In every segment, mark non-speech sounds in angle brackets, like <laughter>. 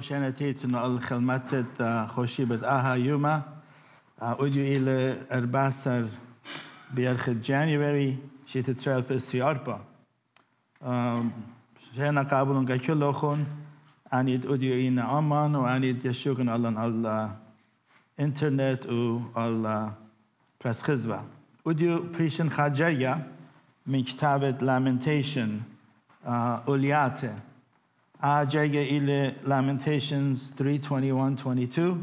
خوب شنتيت انه الخلمات خوشي بت اها يوما آه، اوديو الى ارباسر بيرخ جانيوري شيت تريل في سي اربا آه، شنا قابلون كل اخون اني اوديو ان امان واني يشوكن على الانترنت او على بريس خزبه اوديو بريشن خاجريا من كتابه لامنتيشن اولياته آه، uh, Ajege ile Lamentations 3:21-22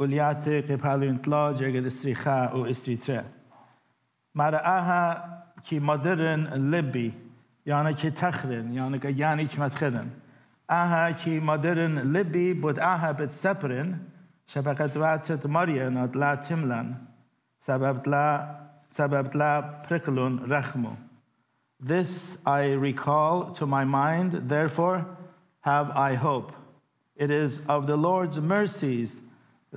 uliate qepalintla jege desriha u istritre. Maraha ki madirin libbi yani ki takhrin yani ki yani ki matkhrin. Aha ki madirin libbi but aha bit seprin şebekat vatet maryan ad la timlan. Sabab la sabab la priklun rahmu. This I recall to my mind, therefore, have I hope. It is of the Lord's mercies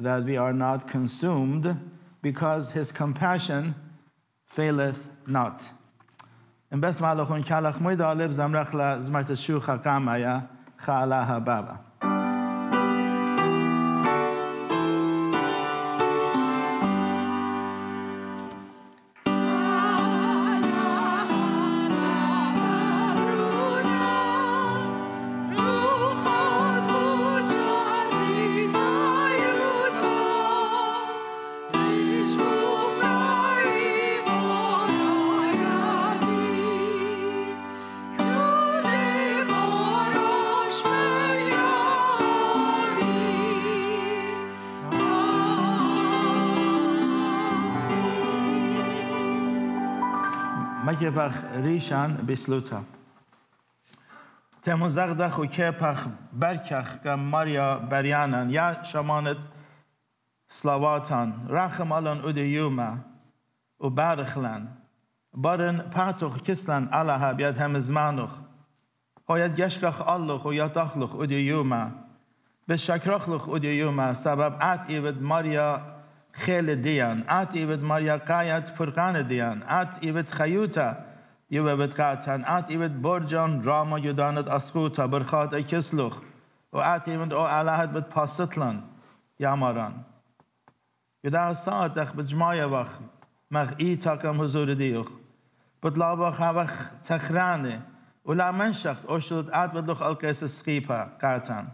that we are not consumed, because his compassion faileth not. kalach zmartashu hababa. kepach rishan bisluta. Temuzagdach u kepach berkach gam Maria beryanan ya şamanet slavatan rachim alan udiyuma u barıxlan barın patuh kislan alaha biad hemizmanuh hoyat geşkach alluh u yatahluh udiyuma ve şakrahluh udiyuma sabab at ivet Maria خیلی دیان ات ایبت مریقایت فرقان دیان ات ایبت خیوتا یوبد قاتن ات ایبت برجان راما یدانت اسکوتا برخات اکسلوخ و ات ایبت او علاحت بد پاسطلن یاماران یدا ساعت اخ جمای وخ مخ ای تاکم حضور دیوخ بت لابا خوخ تخرانه و من شخت شدت ات بدلوخ القیس سخیپا قاتن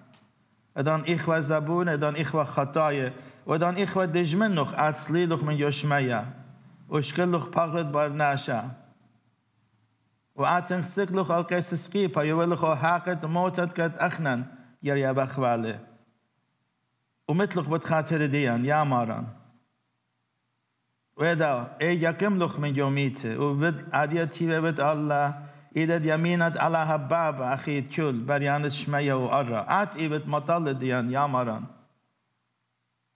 ادان اخوه زبون ادان اخوه خطایه ودان إخوة دجمنوخ أتسليلوخ من يوشميا وشكلوخ بغرد برناشا وآتن خسكلوخ القيس سكيبا يولوخو حاقت موتت كت أخنن يريا بخوالي ومتلوخ بتخاطر ديان يا ماران ويدا اي يكم يكملوخ من يوميت وبد عديا تيبه بد الله إذا يمينت على هبابة أخي تشول بريانت شمية وأرى أت إبت مطل ديان يا مران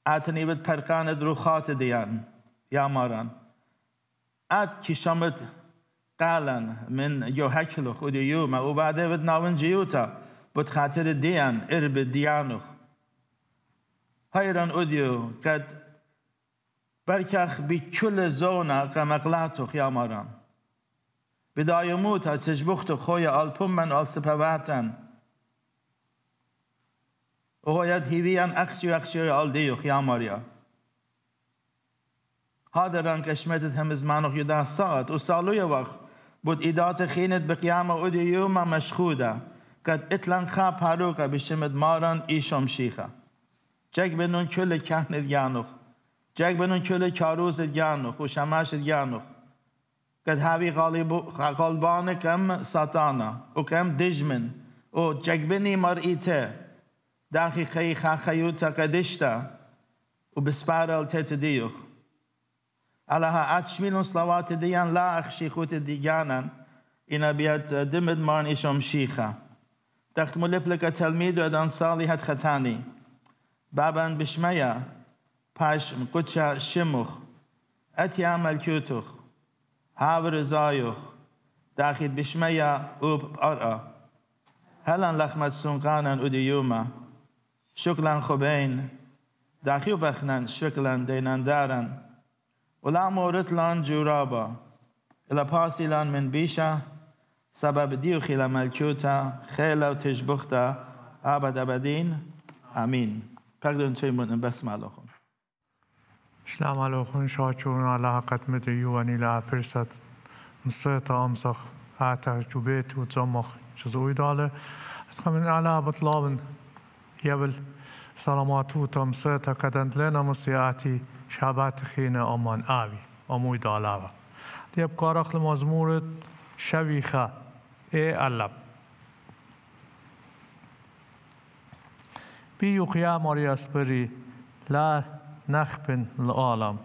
Atanivet perkanet دیان diyen yamaran. At kişamet قالن من یو هکلو خودیو ما او بعده بد ناون جیوتا بود خاطر دیان ارب دیانو هایران اودیو قد برکخ بی کل زونا قمقلاتو خیاماران بدای موتا چجبختو خوی آلپوم من آل سپواتن او jeg hivian aksjer aksjer آل دیو خیام ماریا. رانک کشمتت هم زمان خدا ساعت و سالوی وقت بود ایدات خینت بقیام او دیو ما مشخوده کد اتلان خا پروقه بشمت ماران ایشم شیخه جگ بنون کل کهنت گانوخ جگ بنون کل کاروزت گانوخ و شمشت گانوخ کد هاوی غالبان کم ساتانا و کم دجمن و جگ بنی ایته Dachi chai chachayuta kadishta ubespara tete diyuch. Alaha atshminu slavate diyan laach shichute diyanan ina biat dimid man isham shicha. Dacht muliplika talmidu adan salihat khatani. Baban bishmaya pash mkucha shimuch. أتي أمل كيوتوخ هاور زايوخ داخل بشمية أوب أرأى هلا لخمت سنقانا أديوما شكلا خبين داخيو بخنن شكلا دينان دارن ولا مورت لان جورابا إلا باسي لان من بيشا سبب ديو خيلا ملكوتا خيلا وتشبختا أبد أبدين آمين بقدرون تيمون بسم الله شلام على خون شاچون على قدمت يواني لا فرصت مصيتا أمسخ أعتقد جبيت وتزمخ جزوي دالة أتخمن على بطلابن یابل سلامت و تمسه تقدند لنا مسیعتی شبات خین آمان آوی آموی دالوا دیاب کار مزمورت شویخه ای علب بی یخیا ماری لا نخبن لعالم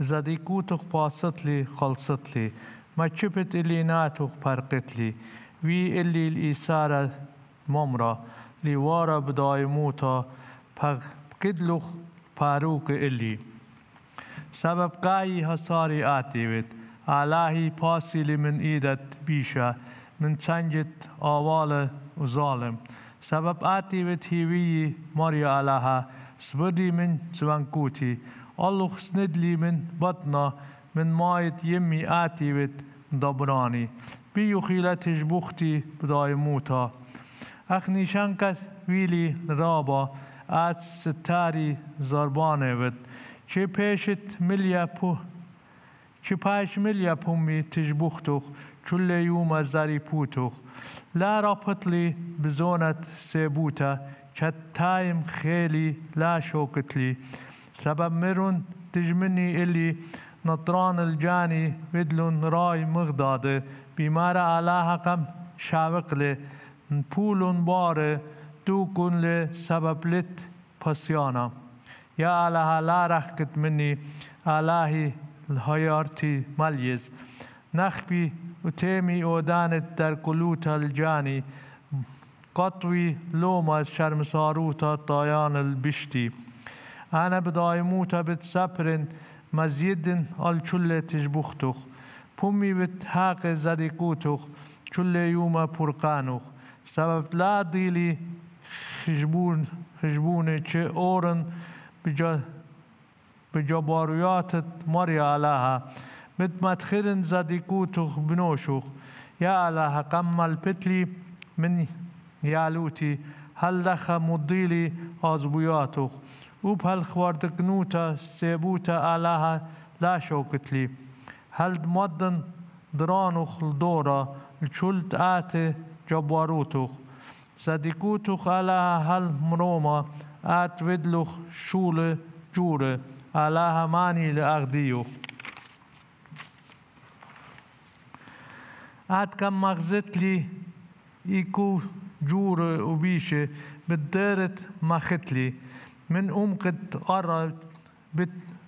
بزدی کوتو پاسطلی لی خلصت ما چپت الی ناتو خبرقت وی الی ای ممرا نیوارا بدایمو تا پاگ کدلوخ پاروک ایلی سبب قایی هساری آتیوید آلاهی پاسی لی من ایدت بیشا من چنجت آوال و ظالم سبب آتیوید هیویی ماری آلاها سبدی من چونکوتی آلوخ سندلی من بطنا من مایت یمی آتیوید دبرانی بیو خیلتش بختی بدای موتا Aknishankat ویلی رابا از ستاری زربانه ود چی پیشت ملیا پو چه پیش ملیا پومی تجبختوخ چل یوم زری پوتوخ لا پتلی بزونت سبوتا چت تایم خیلی لا شوکتلی سبب مرون تجمنی الی نطران الجانی ودلون رای مغداده بیمار علا حقم شاوقله pulon bare dukunle sabablit pasjana. يا الله لا رحكت مني الله الهيارتي مليز نخبي وتيمي ودانت در قلوت الجاني قطوي لوما شرمساروتا طيان البشتي أنا بدايموتا بتسبرن مزيدن الكل تجبختخ بومي بتحاق زريقوتخ كل يوم برقانخ E Sebep e la dili hizbun hizbune çi orun bija bija baruyatet Maria alaha mit matxirin zadikutuh binoşuh يا الله كمل بتلي من يالوتي هل دخ مضيلي أزبياتوخ وب هل خواردقنوتا سيبوتا الله لا شوكتلي هل مدن درانوخ دورا الشلت آتي جبواروتوخ صديقوتوخ على هل مروما آت ودلوخ شول جور على هماني لأغديوخ آت كم مغزت لي إيكو جور وبيشة بدارت مختلي من أم قد أرى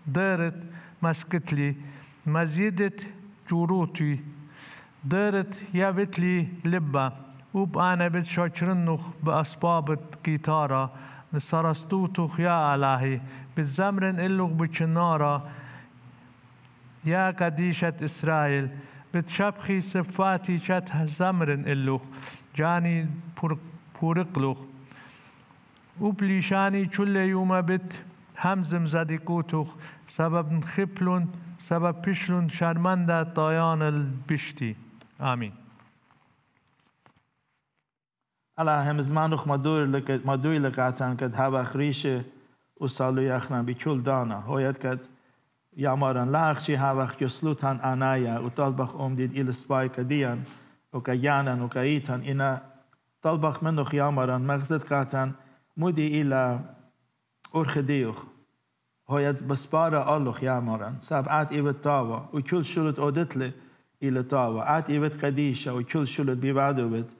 بدارت مسكتلي مزيدت جوروتي دارت يابتلي لبه گیتارا، تو خیا قيتارا سرستوتك يا إلهي بتزمرن إلك یا قدیشت قديشة إسرائيل بتشبخي صفاتی چت زمرن إلك جاني پلیشانی وبليشاني یوم يوم بت همزم کوتوخ سبب خپلون، سبب پشلون شرمنده تایان البشتی آمین Alla hem zmanuch madur leket madur lekatan ket hava khrishe usalu yakhna bikul dana hoyat ket yamaran lach shi hava khyslutan anaya utalbakh omdid il spy kadian وكيانا وكايتا إن طلبخ منه خيامرا مغزت كاتن مودي إلى أورخديوخ هو بسبارة الله خيامرا سبعات إبت تاوى وكل شلت أودتلي إلى تاوى عات إبت قديشة وكل شلت بيبعدو بت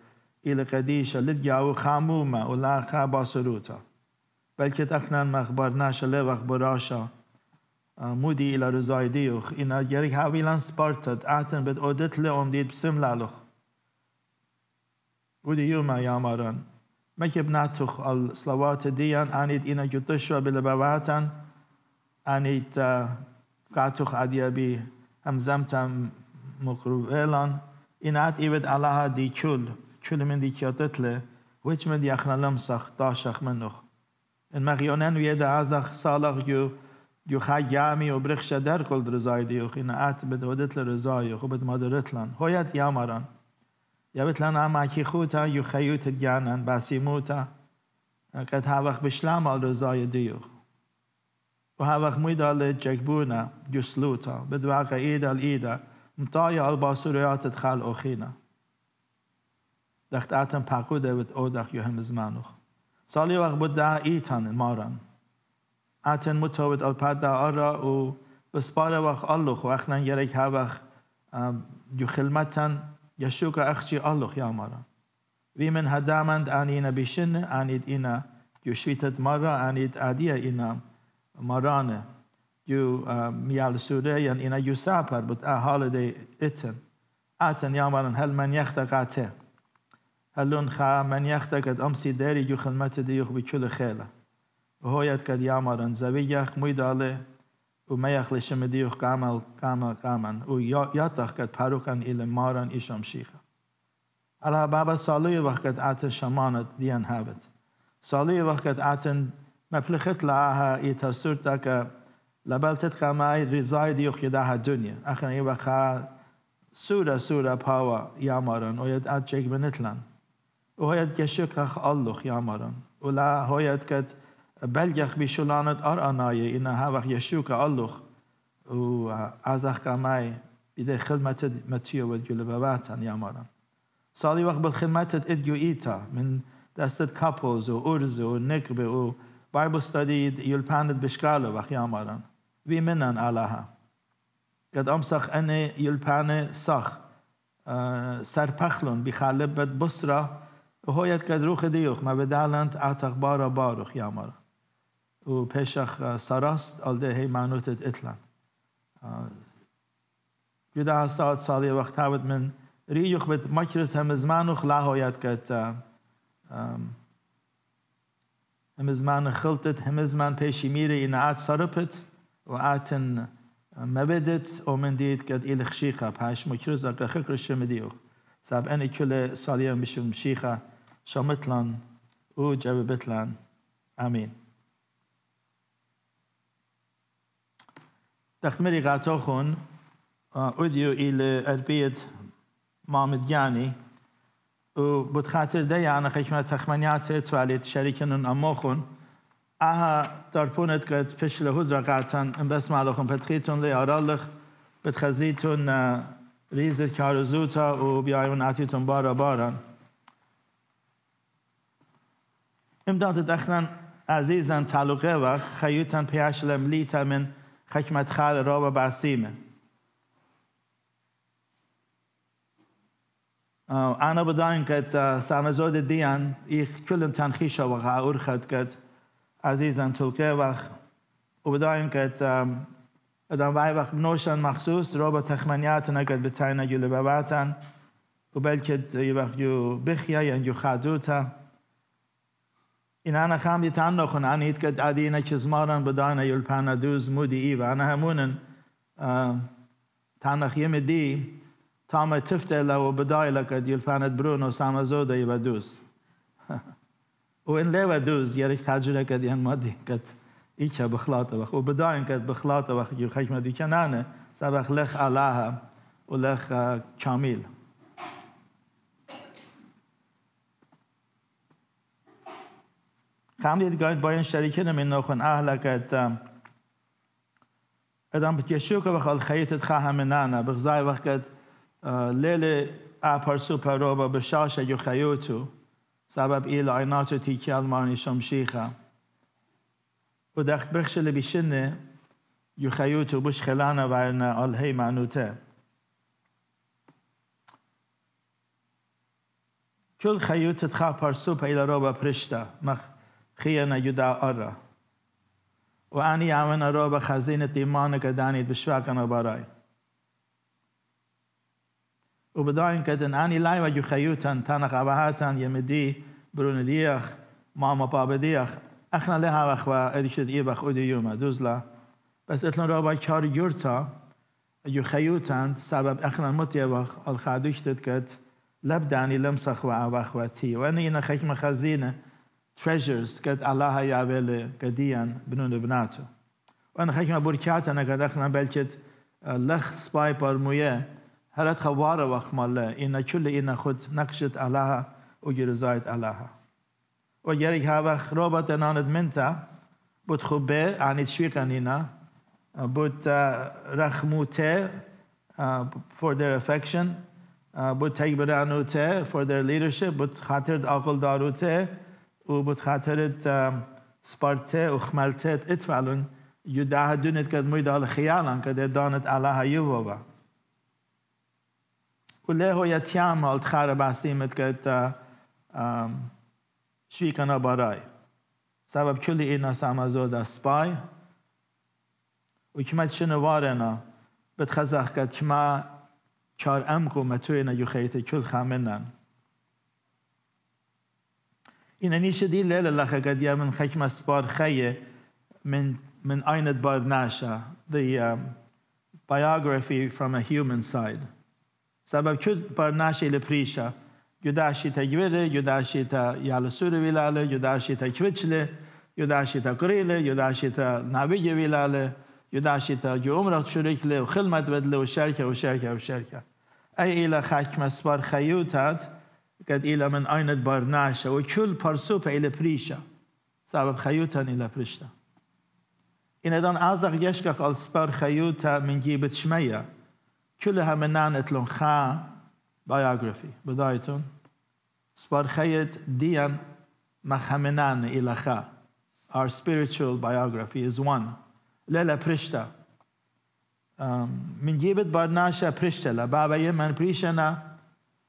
إلى قديشة لتجاو خامومة ولا خابا سروتا بلكي تخنان ما أخبرناشا لو أخبراشا آه، مودي إلى رزاي ديوخ إنا آه، جريك هاويلان سبارتد أعتن بد أودت لهم ديت بسم لالوخ ودي يوما يا مران ما كبناتوخ الصلوات ديان أنيت إنا جتشوا بلبواتن أنيت قاتوخ آه، أديابي همزمتم مقرب إلان إنات إبد الله ديكول كل من دي كيوتت له ويش من دي أخنا لمسخ داشخ منوخ إن مغيونن ويدا عزخ صالخ يو يو خا يامي وبرخش در كل رزاي ديوخ إن أت بدودت لرزايوخ وبد مادرت لن هويت يامران يبت لن عم أكي خوتا يو خيوت جانن باسيموتا قد هاوخ بشلام على رزاي ديوخ وهاوخ ميدا لجكبونا يسلوتا بدواقع إيدا الإيدا مطايا الباسوريات تخال أخينا Dacht atem pakude with odach yohem zmanuch. Saliwach buddha itan maran. Aten muto with alpada ara u besparawach alluch u achnan yerek havach yuchilmatan yashuka achchi alluch ya maran. Vi men hadamand anina bishinne anid ina yushvitat mara anid adia ina marane. ju mial surejan ina ju sapar but a halade itten. Aten jamaran hel men jechta gate. هلون خا من يختك قد أمسي داري يخن متى ديوخ بكل خيلة وهويت قد يعمرن زويخ ميدالي وميخ لشمديوخ كامل كامل كامل وياتخ قد باروكن إلى مارن إشام شيخة على بابا صالي وقت آتن شمانت ديان هابت صالي وقت عتن مبلخت لها يتسرتك لبلتت كما رزاي ديوخ اخن الدنيا وقت خا سورة سورة باوا يامرن ويد أتشك بنتلان او هایت گشک اخ اللخ یامارن او لا هایت که بلگخ بی شلانت ار آنائی اینا ها وقت یشوک اللخ او از اخ کامای بیده خدمت متیو و دیو لبواتن یامارن سالی وقت بل خدمت ادگو ایتا من دستت کپوز و ارز و نکب و بای بستدید یل پاند بشکال وقت یامارن وی منن علاها ها قد امسخ انه یل سخ سرپخلون بی خالب بد بسره و هایت که روخ دیوخ ما به دالند بارا باروخ یا و پیشخ سراست آل ده هی معنوت اتلان ساعت سالی وقت هاوت من ریوخ به مکرس همزمانوخ لا هایت که همزمان خلطت همزمان پیشی میره این آت سرپت و آتن مبدت و من دید کت ایل خشیخه پاش مکرس اگه خکرش شمدیوخ سب این کل سالی هم بشون شمتلن وجببتلن امين تخمري غاتوخن أديو آه، إلى اربيت مامد جاني يعني. او وبتخاطر دي أنا خشمة تخمنيات تواليت شريكنن اموخون أها تربونت قد بش را رقعتن ام بس مالوخون بتخيتن لی أرالخ آه، ریزت کارزوتا كارزوتا بیایون عتيتن بارا باران امداد دخنان عزیزان تعلقه و خیوتن پیشلم لیتا من حکمت خال را و بعسیمه انا بداین کت سامزود دیان ای کلن تنخیشا و غاور خد کت عزیزان تلقه و و بداین کت ادم وای وقت نوشن مخصوص را به تخمنیات نکت به تاین گل و بلکه یه وقت یو بخیا یا یو خدوتا این انا خام دی تانو خون انا هیت کد آدی اینا چیز مارن بدانا یلپانا دوز مودی ایو انا همونن تانخ یم دی تاما تفته لو بدای لکد یلپانت برونو ساما زودا ایو دوز <laughs> وإن لوا دوز يريك تاجرة كد ين مادي كد إيشا بخلاطة وخ وبداين كد بخلاطة وخ يو خشمة دي كنانة سبخ لخ علاها ولخ كاميل تعملت قاعد باين أن من خن أهلك ات ادم بتيشوك بخال خيت تخها منانا بغزاي أن اه، ليلة أبر سوبر روبا بشاشة يخيوتو سبب إيل عيناتو تيكيال ماني أن ودخت برخش اللي بيشنه يخيوتو بش خلانا وعنا الهي معنوته كل خيوت تخا برسوبة إلى روبا برشتا مخ خينا يدعى أرى وأني عمنا رابع خزينة إيمانك دانيت بشفاكنا براي وبداين كتن أني لايوا يخيوتن تانخ أبهاتن يمدي برون ديخ ماما بابا ديخ أخنا لها وخوا إرشد إيبخ أودي يوما دوزلا بس إتلن رابع كار يورتا يخيوتن سبب أخنا متيبخ الخادوشتت كت لبداني لمسخ وعبخ وتي وأني إنا خشم خزينة treasures get Allah Yavele Gadian Bnun Ibnato. When Hakima Burkata and Agadakhna Belchet Lech Spy Par Muye, Harat Hawara Wachmale, in a chuli in a hood, Nakshet Allah, Ugirzait Allah. O Yerik Havach Robot and Anad Minta, but Hube, Anit Shwikanina, but Rachmute for their affection, but Tegberanute for their leadership, but Hatred Akul و بتخاطرت سبارتي وخمالتيت اتفعلن يدعها دونت قد ميدا على خيالن قد دانت على هو ولهو هل تخار عسيمت قد شوي كان براي سبب كل إنا سما زودا سباي وكما شنو وارنا بتخزخ قد كما كار أمكو متوينا يخيتي كل خامنن إنني شدي ليلة لخا قد يا من خشمة سبار خيه من من أين بار ناشا the um, biography from a human side سبب شو بار ناشا لبريشا يداشي تجويرة يداشي تا يالسور ويلالة يداشي تا كويتشلة يداشي تا قريلة يداشي تا نابيجي ويلالة يداشي تا جو عمرك شريك له وخدمة بدله وشركة وشركة وشركة أي إلى خشمة سبار خيوتات قد إلى من barnasha بارناشا وكل بارسوبة إلى بريشا سبب khayutan إلى prishta إن إذن أعزق يشكك السبر خيوتا من جيبت شمية كلها من نانت لون خا بايوغرافي بدايتون سبر خيت ديان مخمنان إلى خا Our spiritual biography is one للا برشتا من جيبة برناشا برشتا لبابا يمن بريشنا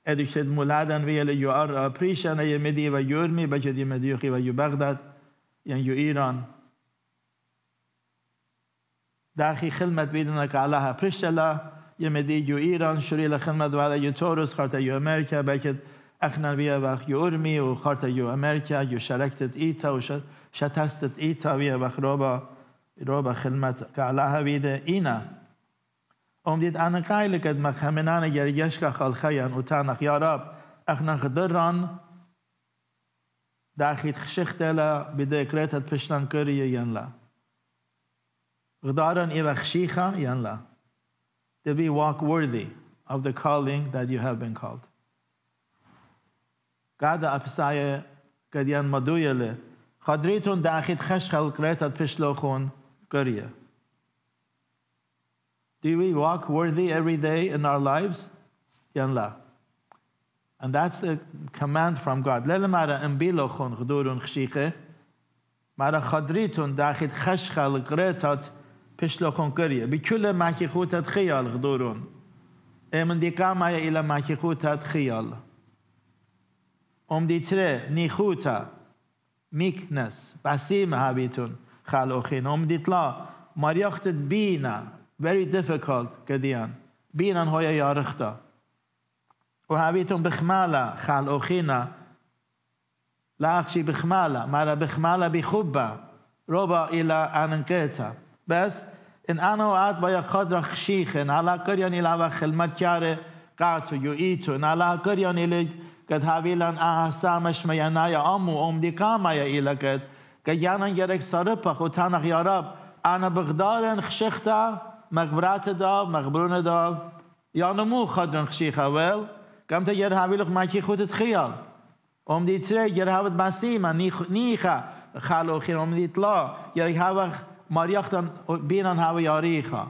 ادیکتد مولادن و یل یو ار اپریشن ای مدی و یور می بجدی مدی و یو بغداد یعنی یو ایران داخی خدمت بیدن که علا ها پرشتلا یه مدی یو ایران شروع خدمت و علا یو توروس خارتا یو امریکا بکت اخنان وقت یو ارمی و خارتا یو امریکا یو شرکتت ایتا و شتستت ایتا بیا وقت رو با خدمت که علا ها بیده اینه امدید انا قایل کد مخمنان گریش که خلخیان و تانخ یارب اخنا خدران داخید خشخت الا بده اکریتت پشتان کری ینلا غدارن ایو خشیخا ینلا to be walk worthy of the calling that you have been called. قد اپسای قدیان مدویل خدریتون داخید خشخل کریتت پشلو خون Do we walk worthy every day in our lives? Yanla. And that's a command from God. Lelemara embilochon gedurun geschiche. Mara chadritun dachit cheshchal gretat pishlochon kurje. Bikule makichut at chial gedurun. Emen dikamaya ila makichut at Om die tre nichuta miknes basim habitun chalochin. Om ditla mariachtet very difficult gedian. Binan hoya yarichta. Uhabitum bichmala chal ochina. Laakshi bichmala, mara bichmala bichubba. Roba ila ananketa. Best, in ana waat baya qadra khshikhin, ala kiryan ila wa khilmat kyare qatu yuitun, ala kiryan ila kad havilan aha samash mayanaya amu omdi ya ila kad, kad yanan yerek sarıpach utanach yarab, ana bghdaran khshikhta مغبرات دا مغبرون دا یا نمو خدرن خشی خوال کم تا گر حویلوخ مکی خودت خیال امدی تره گر حوت مسیم نیخه خلوخی لا تلا گر حوخ ماریاختن بینان حوی یاری خا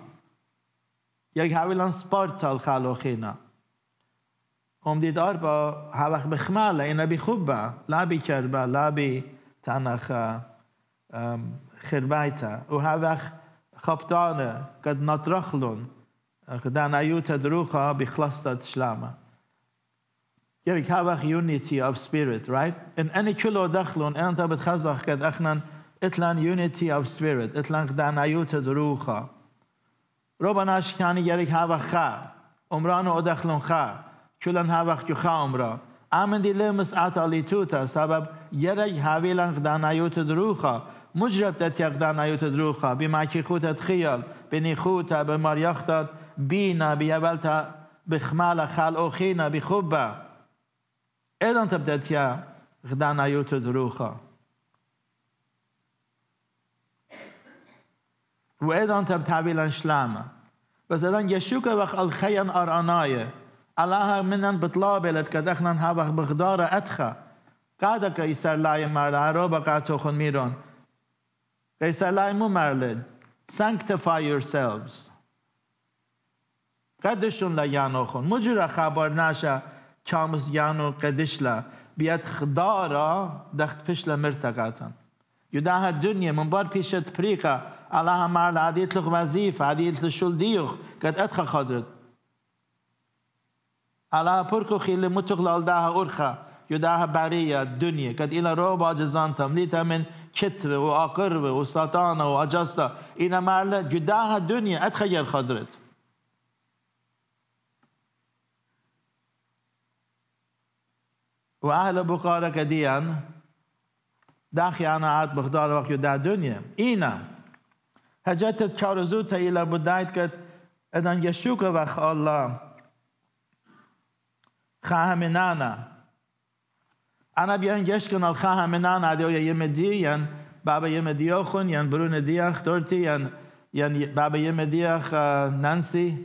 یک حویلان سپارتال ام دید آر با هوا بخماله اینا بی خوبه لابی کربه لابی تنخ خربایتا و هوا خبطانة قد نطرخلن قدان أيوتا دروخا بخلصت شلاما يريك هابخ unity of spirit right إن اني كلو دخلون أنت بتخزخ قد أخنا إتلان unity of spirit إتلان قدان أيوتا دروخا ربنا اشكاني يريك هابخ خا عمرانو أدخلن خا كلن هابخ خا عمران امن دي لمس اتالي توتا سبب يري هاويلان قدان أيوتا دروخا مجرب تتيقدان أيوت دروخا بمعكي خوتا تخيل بني خوتا بمريختت بينا بيابلتا بخمالة خال أخينا بخوبا إذا تبدت يا غدان أيوت دروخا وإذا تبتعبيلا شلامة بس إذا يشوك وخ الخيان أراناية الله منن بطلاب لك أخنا هابخ بغدارة أتخا قادك يسر لاي مرة قاتو أتوخن ميرون They say, Laimu Merlin, sanctify yourselves. قدشون لا يانو خون مجرى خبر ناشا كامس يانو قدشلا بيت خدارا دخت بشلا مرتقاتن يداها الدنيا من بار بيشت بريقة الله مال عدي يطلق وظيفة عدي يطلق شل ديوخ قد أدخل خدرت الله بركو خيل متغلال داها أرخا يداها برية الدنيا قد إلى روبا جزانتم ليتا من و و وعقربة و وأجستا إلى ما جداها ات خدرت و و بقارة كديان دیان أنا عاد بخدار وقت يدع دنیا اینا هجتت كارزوتا إلى بدايت که ادن یشوک وقت الله خامنانا انا بيان جشكن الخا منا نادي يا يمديان بابا يمديوخن يان برون ديخ دورتي يان يان بابا يمديخ نانسي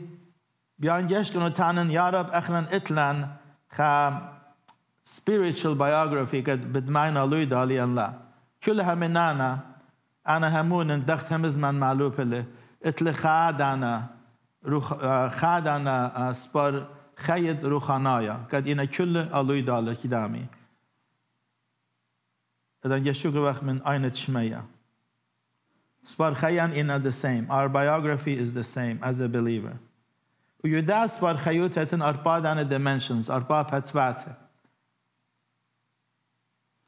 بيان جشكن تانن يا رب اخلن اتلان خا spiritual biography قد بدمينا لوي دالي ان لا كل هم نانا انا همون اندخت هم زمان معلوب اللي اتل خاد انا روح خاد انا سبر خيد روخانايا قد انا كل الوي دالي كدامي dan Yeshua min Aynat Shmaya. Spar Chayan ina the same. Our biography is the same as a believer. Uyuda spar Chayut etin arpa dana dimensions, arpa patvate.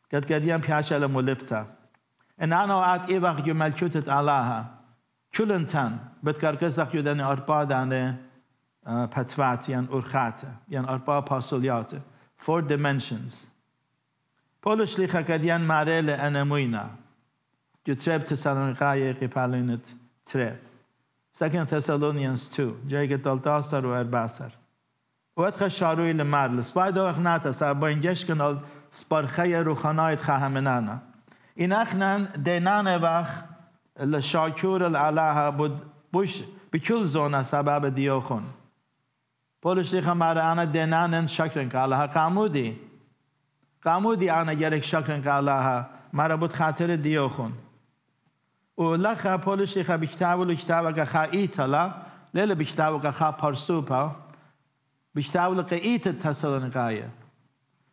Gat gadiyan piyashele mulipta. En ano at ivach yumelkutet Allaha. Kuluntan, bet karkazak yudani arpa dana patvate, yan urchate, yan arpa pasulyate. Four dimensions. پۆلش لیخەکە دیان مارێ لە ئەنەموینە جوترێب تسەنقایەکی پاڵێنت ترێ سەکن تەسەلۆنیەنس تو جێگە دڵتاسەر و ئەرباسەر وەتخە شاروی لە مار لە سوپای دەوەخ ناتە سا بۆین گەشتکنەڵ سپەرخەیە روخەنایت خەهەمنانە ئینەخنەن دێنانێباخ لە شاکوور العلاها بود بوش بكل زونة سبب ديوخون بولش لي خمارة أنا دينانن شكرن كالها قامودي فامودی آن گرک شکرن که الله مرا بود خاطر دیو خون او لخه پولشی خب کتاب ولو کتاب که خا لیل بکتاب که خا پرسوپا بکتاب ولو که ایت تسلن قایه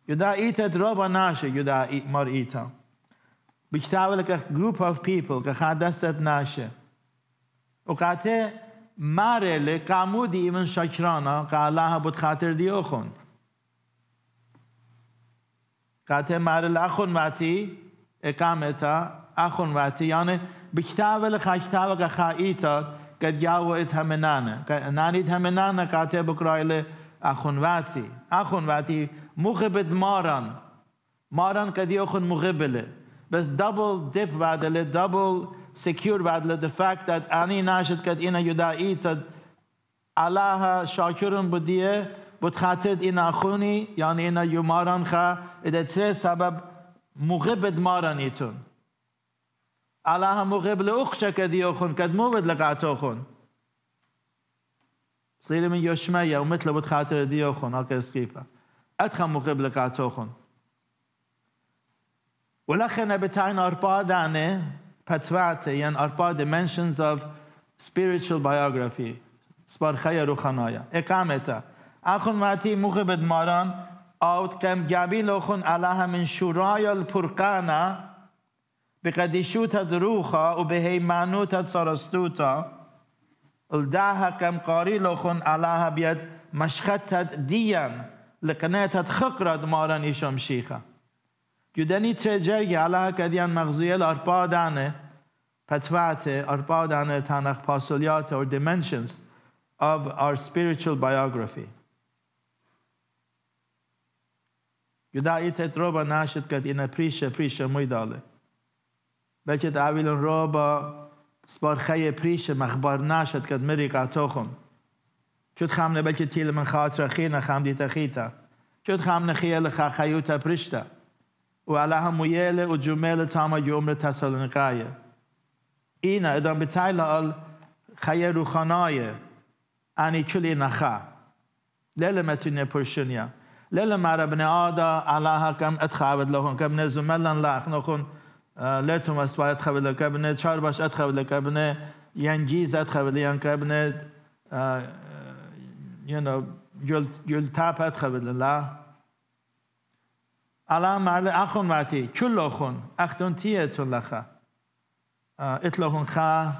یودا ایتت در با ناشه یودا مار ایتا بکتاب که گروپ آف پیپل که خا دستت ناشه او قاته مرل قامودی ایمن شکرانا که الله بود خاطر دیو خون قالت مار الاخون واتي اقامتا اخون واتي يعني بكتاب كتاب الخاشتاب ايتا قد جاو اتهمنانا ناني اتهمنانا قالت بكرا الى اخون واتي اخون واتي مغبت مارا مارا قد يكون مغبله بس دبل ديب بعد دبل secure بعد the fact that اني ناشد قد انا يدائيتا علىها شاكر بديه بتخاطر اینا خونی یعنی يعني اینا یماران خا اده چه سبب مغبد مارانیتون هم مغب لأخشى كدي أخون كد مو بد لقعت أخون صير من يشمية ومثل بد خاطر دي أخون هكا سكيفة أدخل مغب لقعت أخون ولخنا بتاعنا أربعة دعنة بتوعت يعني أربعة dimensions of spiritual biography سبار خير وخنايا إقامتها اخون معتی موقع بدماران آوت کم گبی لخون علیه من شورای الپرقانه بقدیشوت هد روخا و به هیمانوت هد سارستوتا الداها کم قاری لخون علیه بید مشخت هد دیان لقنات هد خقرد ماران ایشم شیخه جدني ترجري على كديان مغزية الأربعة دانة بتواتة أربعة دانة تانخ possibilities or dimensions of our spiritual biography. یدا ای تیت رو با ناشت کت اینا پریش پریش موی داله بلکت اویلون رو با سپار خی پریش مخبار ناشت کت مری خون چود خامنه بلکه تیل من خاطر خیر نخام دیتا خیتا چود خامنه خیل خا خیوتا پریشتا و علا هم و جمیل تاما یومر تسالن قایه این ادام بتایل آل خیه رو خانایه کلی نخا لیل متونی پرشنیا للم عربني آدا علىها كم اتخابد لهم كبني زملن لا اخنكن لا تمس أتخابد خبل كبني شارباش أتخابد اتخبل كبني ينجيز أتخابد ين كبني you know جل جل تاب أتخابد لا على معل اخون ماتي كل اخون اختون تيه تلخا اتلهم خا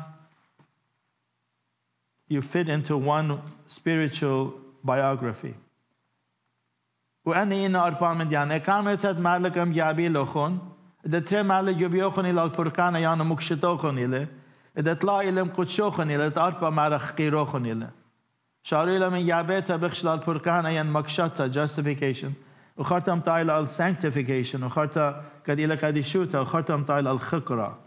you fit into one spiritual biography وأنا أنا أربعة من ديانة كام يتد مالك أم جابي لخون إذا تري مالك جبي أخوني للبركانة يانا يعني مكشت أخوني له إذا تلا إلم قدش أخوني له أربعة مالك خير أخوني له شاري لهم إن جابي تبخش للبركانة يان يعني مكشتة justification وخارتم تايل على sanctification وخارتا قد إلا قد يشوتا وخارتم تايل على خقرة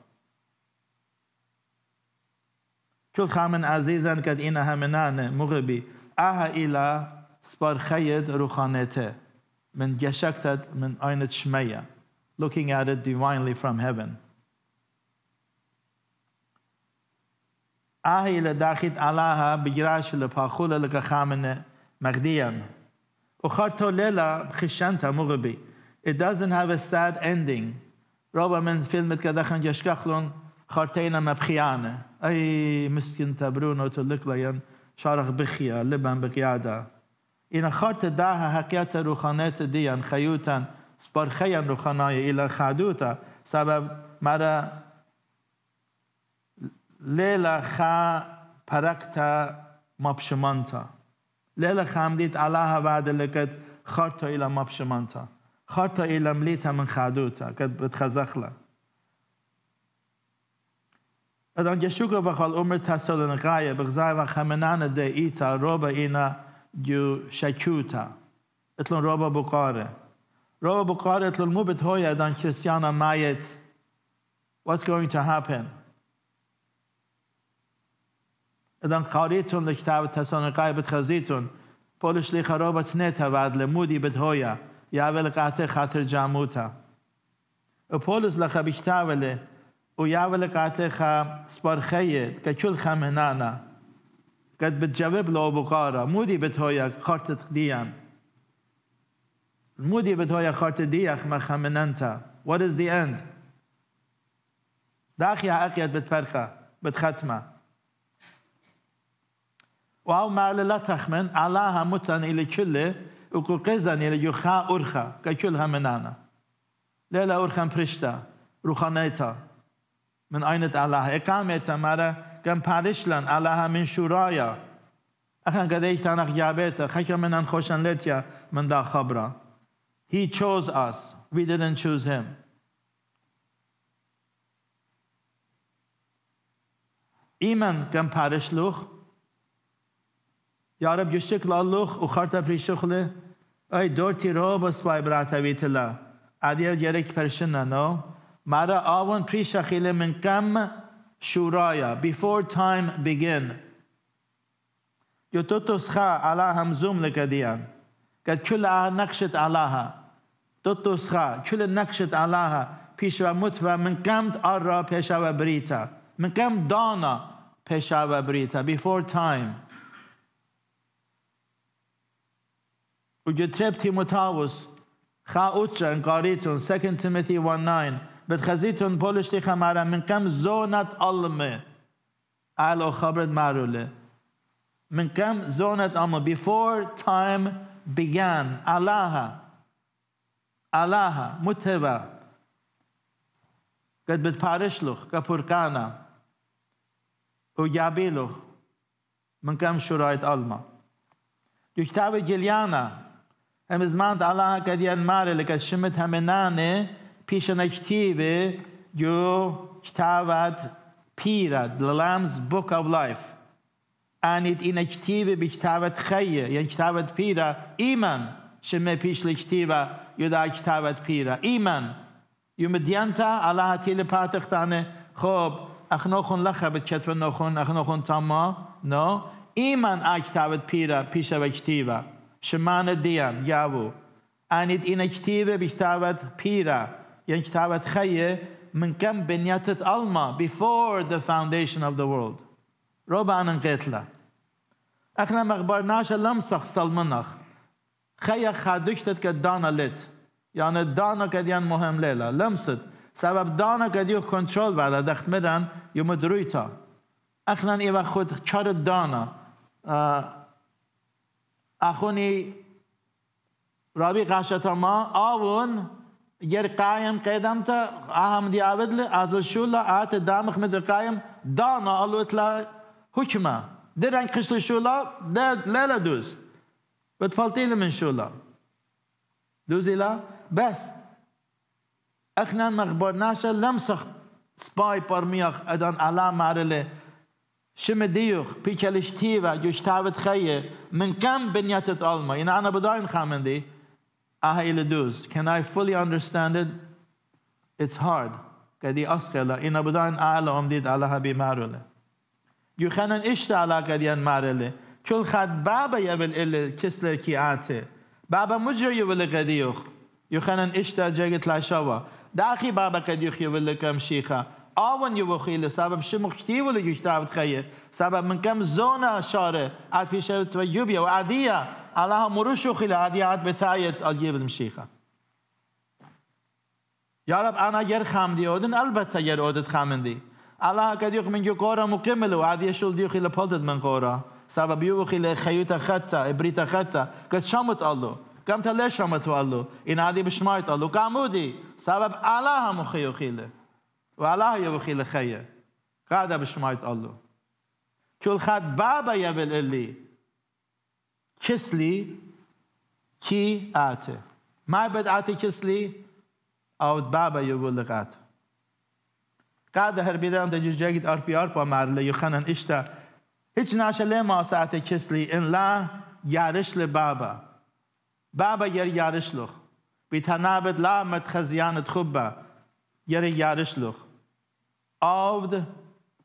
كل خامن عزيزان قد إنا همنان مغبي أها إلا سبار خيد روخانته من جشكتت من عين شمية looking at it divinely from heaven آهي لداخت علاها بجراش لباخولة لكخامن مغديا وخرتو ليلة خشنتا مغبي It doesn't have a sad ending ربما من فيلم كدخن جشكخلون خرتينا مبخيانة أي مسكين تبرونو تلقلين شارخ بخيا لبن بقيادة این خارت ده حقیقت روخانات دیان خیوتن سپرخیان روخانای ایل خادوتا سبب مرا لیل خا پرکتا مبشمانتا لیل خمدید الله وعده لکت خارتا ایل مبشمانتا خارتا ایل ملیتا من خدوتا کت بتخزخلا بدان گشوگو بخال عمر تسلن غایه بغزای و خمنان ده ایتا روبه اینا جو شکوتا اتلون رابا بقاره رابا بقاره اتلون مو بتهای دان کرسیانا مایت what's going to happen ادان قاریتون لکتاب تسان قیبت خزیتون پولش لی خرابت نیتا بعد لمودی بتهای یا اول قاته خاطر جاموتا او پولس لخبیشتا ولی او یا اول قاته خا سپارخیه که خمه قد بتجاوب له ابو قاره مودي بتهويك خارطة قديم مودي بتهويك خارطة ديخ ما خمن خمننتا what is the end داخي عقيد بتفرخة بتختمة واو ما لا تخمن علاها متن إلى كل وكو قزن إلى يخا أرخا ككلها لا لا اورخا برشتا روخانيتا من اينت الله إقامة مرة shuraya. letya He chose us. We didn't choose him. Iman kan parish luch. Ya Rab yushik la luch ukharta prishuchle. Ay dorti ro bas vay brata vitla. Adia gerek pershinna no. Mara avon prishachile min kam Shuraya, before time begin. Yototoscha alaham zum lekadian. Gat kula nakshet alaha. Totoscha, kula nakshet alaha. Pishwa mutva, menkamt arra peshawa brita. Menkamt dana peshawa brita, before time. Ujutrepti mutawus. Cha ucha and karitun, 2 Timothy 1 9. بتخزیتن پولشتی تیخا من کم زونت علمه. علی خبرت معروله من کم زونت علمه. before time began الله الله متبا قد بتبارش له و یابی لخ من کم شرایط علمه. دو کتاب جليانا هم علاها الله قد ينمار لك شمت همنانه پیش نکتیب جو کتابت پیرد للمز بوک آنید این اکتیب به خیه یا یعنی کتابت پیره ایمن شمه پیش لکتیب یو دا کتابت پیره ایمن یو مدینتا علا حتیل پاتختانه خوب اخنو خون لخه به و نو خون اخنو نه. تاما نو ایمن پیش و اکتیب شمان دیان یاو آنید این اکتیب به پیره jen يعني كتابة خية من كم بنيتت ألما before the foundation of the world ربع عن قتلة أخنا ما اخبرناش لمسخ صلمنخ خية خادشتت كدانا لت يعني دانا كديان مهم ليلة لمست سبب دانا كديو كنترول بعد دخت مرن يوم درويتا أخنا ايوا خود چار دانا آه، اخوني رابي قاشتا ما آون Yer ger kaim kaydamta aham diyavedli şula ate damık mıdır kaim dana alutla hükme diren kışlı şula de lele düz ve tfaltili min şula düz ila bes احنا ما خبرناش لم سخت سباي برميخ ادان على مارلي شم ديوخ بيكالشتيفا جوشتابت خيه من كم بنيتت ألما يعني أنا بداين خامن دي Ahail Duz. Can I fully understand it? It's hard. قد أسقل إن بدان أعلم ديد على هبي مارلة يخنن إشت على قديان مارلة كل خد بابا يبل إلا كسل كيعاتي بابا مجر يبل قديوخ يخنن إشت جاقت لاشوا داخي بابا قديوخ يبل كم شيخة آون يبخيل سبب شمخ كتيبل يجتاب تخيل سبب من كم زونة شارة عاد في شرط ويوبيا وعادية على مرشو مرشخ الهديات بتاعت الجيب المشيخة يا رب أنا ير خامدي أودن البتة ير أودت خامندي الله قد يخ من جكورا مكمل وعدي شل ديو إلى بولدت من كورا سبب يو إلى خيوتا خطة إبريتا خطة قد شمت الله كم تلا شمت الله إن عدي بشمايت الله كامودي سبب على هم خيو الله وعلى يو يوخيله خيه قاعدة بشمايت الله كل خد بابا يبل اللي Kisli ki ate. معبد کسی؟ Kisli بابا baba yuvul gat. هر هربيدان در جاكت ار بي ار با مرله خنن اشتا هیچ نشله ما ساعت کسلی این لا یارش بابا بابا یر یارش لخ بی تنابد لا مت خزیانت خوبه یر یارش لخ آود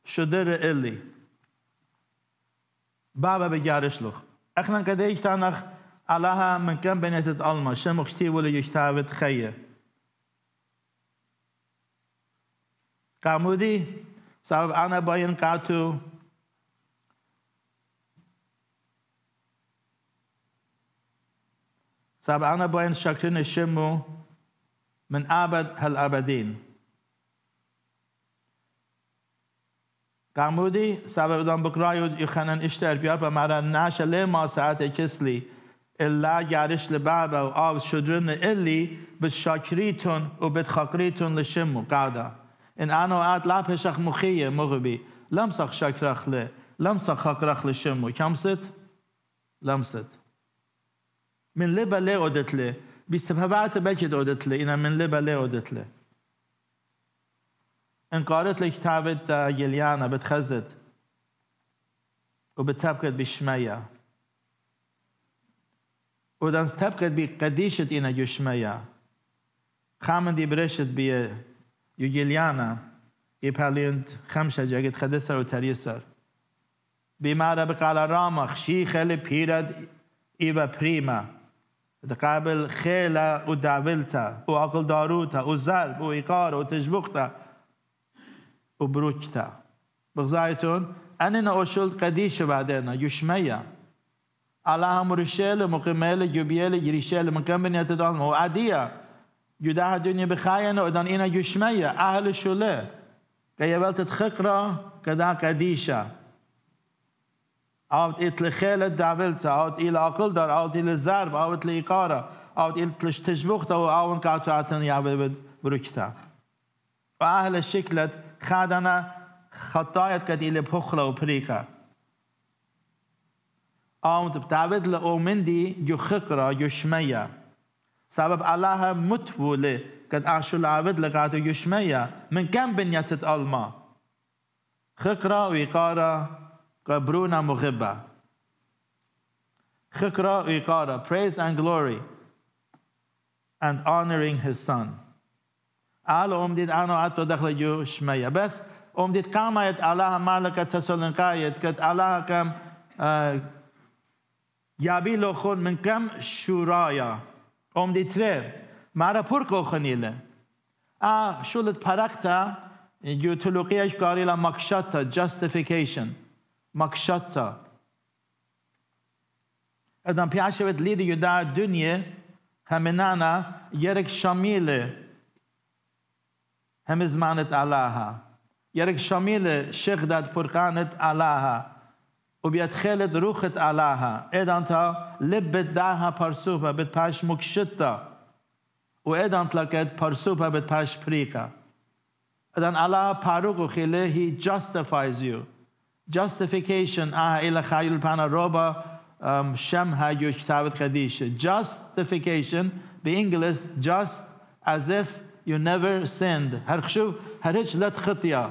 شدر الی بابا به یارش لخ اخنا قد يشتانخ علىها من كم بنت الالما شمخ شتي ولا يشتابت خيه كامودي سبب انا باين كاتو سبب انا باين شكرين الشمو من ابد هالابدين قامودي سببدان بكرايو يخنن اشتر بيار بمرا ناشا لي ما ساعت كسلي إلا جارش لبعبه وآب شجرن إلي بتشاكريتون وبتخاكريتون لشمو قاعدة إن أنا وآت لا لابشخ مخية مغبي لمسخ شكرخ له لمسخ خاقرخ لشمو كمست لمست من لبا لي أودت لي بسببات بكد أودت لي إن من لبا لي أودت لي ان لك تابت آه، يليانا بتخزت وبتبكت بشمية ودن تبكت بقديشة إنا جشمية خامن دي برشت بي يجليانا يبالينت خمسة جاكت خدسر و وتريسر بمارة بقال رامخ خلي بيرد إيبا بريما تقابل خيلة و داولتا و وعقل داروتا و و زرب إيقار و وتجبقتا وبروجتا بغزايتون أنا نأشل قديش بعدنا يشميا على هم رشيل مقمل جبيل جريشيل مكمن يتدان مو عادية دنيا بخاينة ودان إنا يشميا أهل الشلة كيبلت تخقرة كدا قديشة إتل خيل الدابلتا أوت إلى أقلدر أوت إلى الزرب أوت إلى إقارة أو إلى تشبخت أو أو أوت إلى يعبد بروكتا وأهل الشكلت خادنا خطايت كانت إلي بخلا وبريكا أو تبتعبد لأومن دي جو خقرة جو شمية سبب الله متبولة قد أعشو العبد لغاتو جو شمية من كم بنية تتألما خقرة وإقارة قبرونا مغبة خقرة وإقارة praise and glory and honoring his son عمدت آنو عطو دخل جو شمية بس عمدت کامایت الله مالك تسلنکا کایت کت الله کم یابی لو خون من کم شورایا عمدت تری مرا پرکو خنیله آ شولت پرکتا جو تلوقیش کاریلا مکشتا justification مکشتا پیش پیاشوت لیدی در دنیا همینانا یرک شامیله هم زمانت hemizmanet alaha. Yerek shamile shigdat purkanet alaha. وبيتخلد روخت علاها إذا لبت داها پرسوبة بت پاش مكشتا و وإذا لكت پرسوبة بت پاش بريكا ادان علاها پاروغو خيله he justifies you justification آها إلا خايل پانا روبا um, ها يو كتابت قديشة justification بإنجلس just as if you never sinned. Herkşu herhiç let khitya.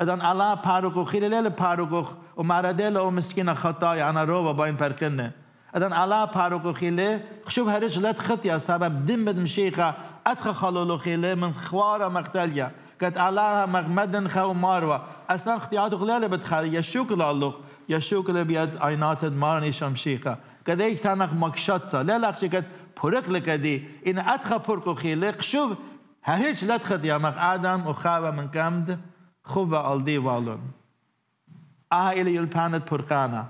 Edan Allah paruku khilele paruku u maradele u miskina khataya ana rova bayin perkinne. Edan Allah paruku khile khşu herhiç let khitya sebep din bid mşiqa أدخل خلولو خيلة من خوارة مقتلية قد علىها مغمدن خو ماروة أصلا اختياته غلالة بتخاري يشوك لالوخ يشوك لبيد عينات مارني شمشيقة قد ايك تانخ مكشطة بوركلك دي إن أتخا بوركو خيلق شوف هريج لتخد يا مخ آدم وخاوة من كامد خوفة ألدي والون آه إلي يلبانت بوركانا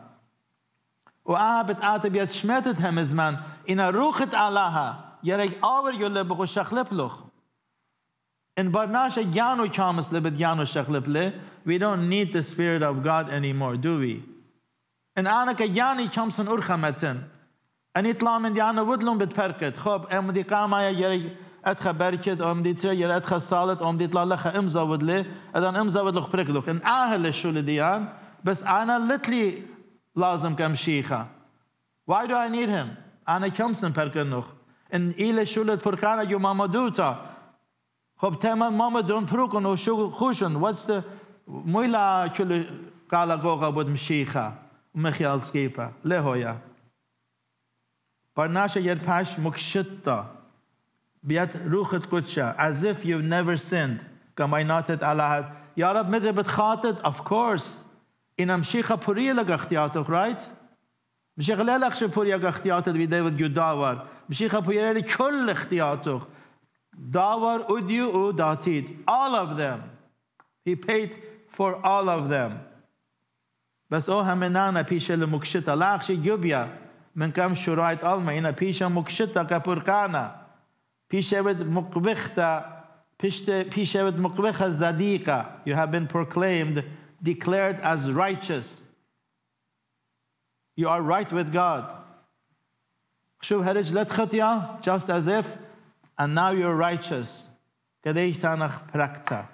وآه بتآتب يتشمتت هم زمان إن روخت علاها يرك آور يلي بخو شخلب لخ In Barnasha, Yano Chamisle, but Yano Shachleple, we don't need the Spirit of God anymore, do we? In Anaka, Yani Chamson Urchamatin. En niet lang met die andere woedloon beperkt. Goed, en die kamer je het gebergd, om die twee je het gesalet, om dit lalle ge imza woedle. En dan imza woedle geprikkeld. En aangele schule bes aan, bis litli Why do I need him? Aana kemsen perken nog. En ile schule het purkana je mama duta. Goed, tema mama doen proeken What's the. muila? kule kala goga bod mshiha. Mechial skipa. Par nasha yer pash mukshitta. Biat ruchet kutsha. As if you've never sinned. Gamaynatet alahat. Ya Rab midre betchatet. Of course. In am shikha puri lagachtiatok, right? Mshikha lelach she puri lagachtiatet vi David Yudawar. Mshikha puri lelach kul lachtiatok. Dawar udyu u All of them. He paid for all of them. Bas o hamenana pishel mukshitta. Lach she she yubya. من kam şurait almayına pişe mukşita kapurkana pişevet mukvihta pişte pişevet mukviha zadika you have been proclaimed declared as righteous you are right with God شوف هرجلت خطية just as if and now you're righteous كده يشتانخ براكتا